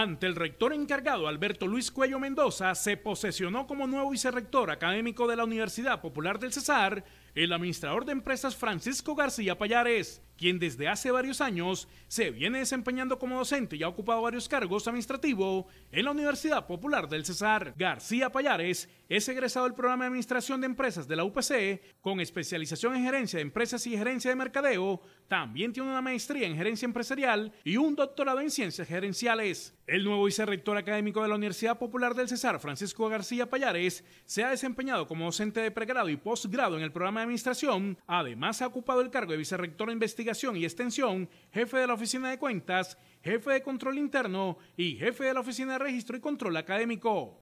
Ante el rector encargado Alberto Luis Cuello Mendoza, se posesionó como nuevo vicerrector académico de la Universidad Popular del Cesar el administrador de empresas Francisco García Payares, quien desde hace varios años se viene desempeñando como docente y ha ocupado varios cargos administrativos en la Universidad Popular del Cesar. García Payares es egresado del programa de Administración de Empresas de la UPC, con especialización en gerencia de empresas y gerencia de mercadeo. También tiene una maestría en gerencia empresarial y un doctorado en ciencias gerenciales. El nuevo vicerrector académico de la Universidad Popular del Cesar, Francisco García Payares, se ha desempeñado como docente de pregrado y posgrado en el programa de administración. Además, ha ocupado el cargo de vicerrector investigador y Extensión, jefe de la Oficina de Cuentas, jefe de Control Interno y jefe de la Oficina de Registro y Control Académico.